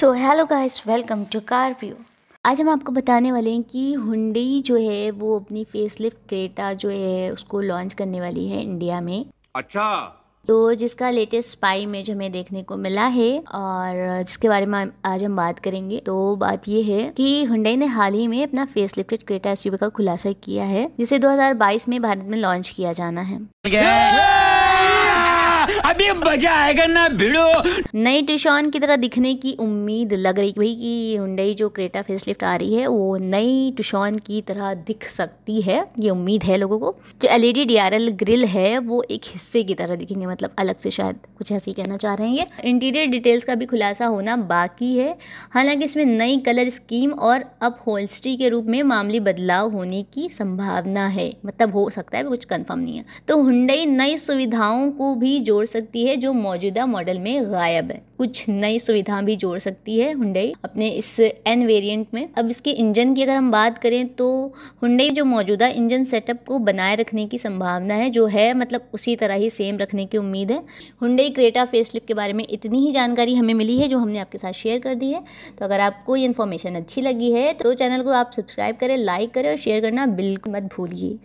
So hello guys welcome to car view आज हम आपको बताने वाले हैं कि हुंडई जो है वो अपनी फेसलिफ्ट क्रेटा जो है उसको लॉन्च करने वाली है इंडिया में अच्छा तो जिसका लेटेस्ट स्पाई इमेज हमें देखने को मिला है और जिसके बारे में आज हम बात करेंगे तो बात यह है कि हुंडई ने हाल ही में अपना फेस लिफ्टेड क्रेटा एसयूवी का खुलासा किया है जिसे 2022 में भारत में लॉन्च किया जाना है yeah! Yeah! मजा आएगा ना भिड़ो नई टिशान की तरह दिखने की उम्मीद लग रही भाई कि हुंडई जो क्रेटा फेसलिफ्ट आ रही है वो नई टिशान की तरह दिख सकती है ये उम्मीद है लोगों को जो एल ई ग्रिल है वो एक हिस्से की तरह दिखेंगे मतलब अलग से शायद कुछ ऐसे ही कहना चाह रहे हैं ये इंटीरियर डिटेल्स का भी खुलासा होना बाकी है हालांकि इसमें नई कलर स्कीम और अप होल्स्ट्री के रूप में मामली बदलाव होने की संभावना है मतलब हो सकता है कुछ कंफर्म नहीं है तो हुंडई नई सुविधाओं को भी जोड़ सकती है है जो मौजूदा मॉडल में गायब है कुछ नई सुविधा भी जोड़ सकती है हुंडई अपने इस एन वेरिएंट में अब इसके इंजन की अगर हम बात करें तो हुंडई जो मौजूदा इंजन सेटअप को बनाए रखने की संभावना है जो है मतलब उसी तरह ही सेम रखने की उम्मीद है हुंडई क्रेटा फेसलिफ्ट के बारे में इतनी ही जानकारी हमें मिली है जो हमने आपके साथ शेयर कर दी है तो अगर आपको ये इन्फॉर्मेशन अच्छी लगी है तो चैनल को आप सब्सक्राइब करें लाइक करें और शेयर करना बिल्कुल मत भूलिए